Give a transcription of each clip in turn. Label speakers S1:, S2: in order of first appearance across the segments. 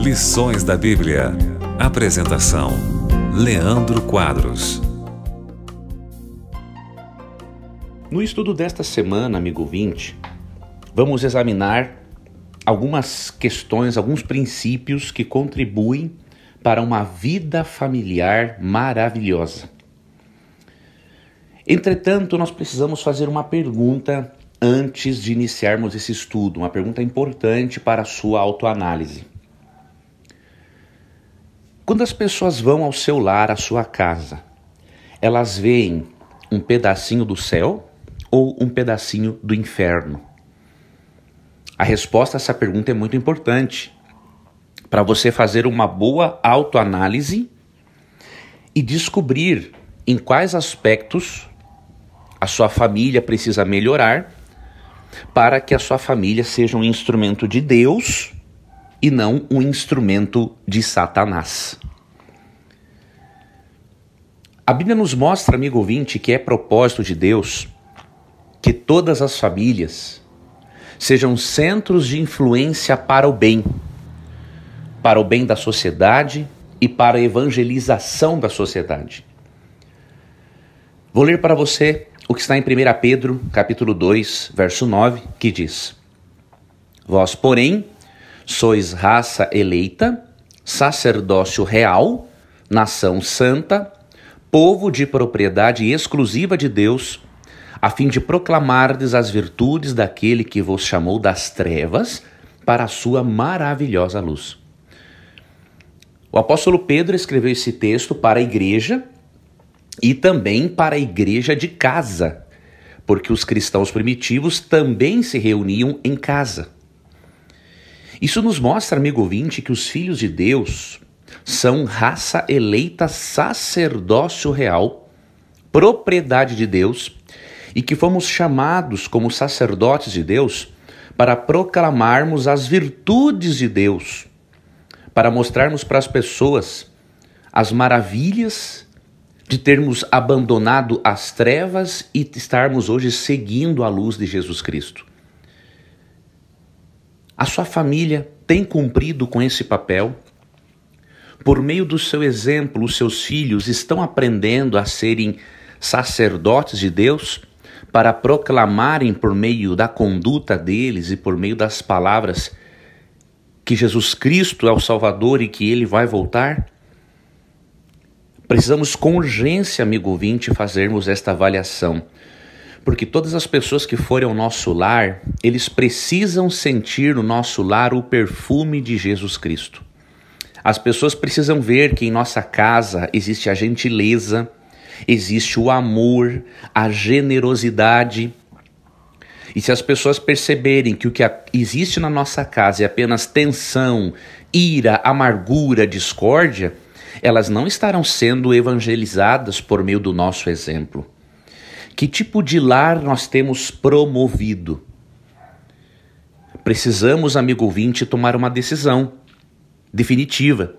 S1: Lições da Bíblia. Apresentação: Leandro Quadros. No estudo desta semana, amigo 20, vamos examinar algumas questões, alguns princípios que contribuem para uma vida familiar maravilhosa. Entretanto, nós precisamos fazer uma pergunta antes de iniciarmos esse estudo, uma pergunta importante para a sua autoanálise. Quando as pessoas vão ao seu lar, à sua casa, elas veem um pedacinho do céu ou um pedacinho do inferno? A resposta a essa pergunta é muito importante para você fazer uma boa autoanálise e descobrir em quais aspectos a sua família precisa melhorar para que a sua família seja um instrumento de Deus e não um instrumento de Satanás. A Bíblia nos mostra, amigo ouvinte, que é propósito de Deus que todas as famílias sejam centros de influência para o bem, para o bem da sociedade e para a evangelização da sociedade. Vou ler para você o que está em 1 Pedro, capítulo 2, verso 9, que diz: Vós, porém, sois raça eleita, sacerdócio real, nação santa, povo de propriedade exclusiva de Deus, a fim de proclamardes as virtudes daquele que vos chamou das trevas para a sua maravilhosa luz. O apóstolo Pedro escreveu esse texto para a igreja e também para a igreja de casa, porque os cristãos primitivos também se reuniam em casa. Isso nos mostra, amigo ouvinte, que os filhos de Deus são raça eleita, sacerdócio real, propriedade de Deus, e que fomos chamados como sacerdotes de Deus para proclamarmos as virtudes de Deus, para mostrarmos para as pessoas as maravilhas de termos abandonado as trevas e estarmos hoje seguindo a luz de Jesus Cristo. A sua família tem cumprido com esse papel. Por meio do seu exemplo, os seus filhos estão aprendendo a serem sacerdotes de Deus para proclamarem por meio da conduta deles e por meio das palavras que Jesus Cristo é o Salvador e que ele vai voltar. Precisamos com urgência, amigo ouvinte, fazermos esta avaliação. Porque todas as pessoas que forem ao nosso lar, eles precisam sentir no nosso lar o perfume de Jesus Cristo. As pessoas precisam ver que em nossa casa existe a gentileza, existe o amor, a generosidade. E se as pessoas perceberem que o que existe na nossa casa é apenas tensão, ira, amargura, discórdia, elas não estarão sendo evangelizadas por meio do nosso exemplo. Que tipo de lar nós temos promovido? Precisamos, amigo ouvinte, tomar uma decisão definitiva.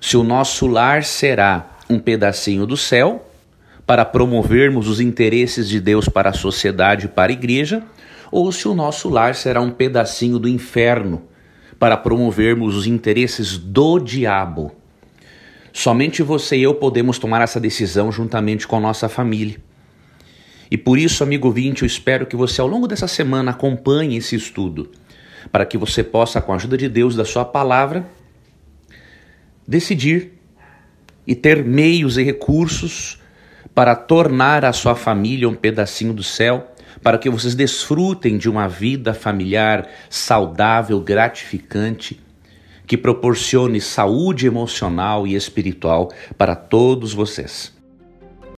S1: Se o nosso lar será um pedacinho do céu, para promovermos os interesses de Deus para a sociedade e para a igreja, ou se o nosso lar será um pedacinho do inferno, para promovermos os interesses do diabo Somente você e eu podemos tomar essa decisão juntamente com a nossa família. E por isso, amigo vinte, eu espero que você ao longo dessa semana acompanhe esse estudo, para que você possa, com a ajuda de Deus, da sua palavra, decidir e ter meios e recursos para tornar a sua família um pedacinho do céu, para que vocês desfrutem de uma vida familiar saudável, gratificante que proporcione saúde emocional e espiritual para todos vocês.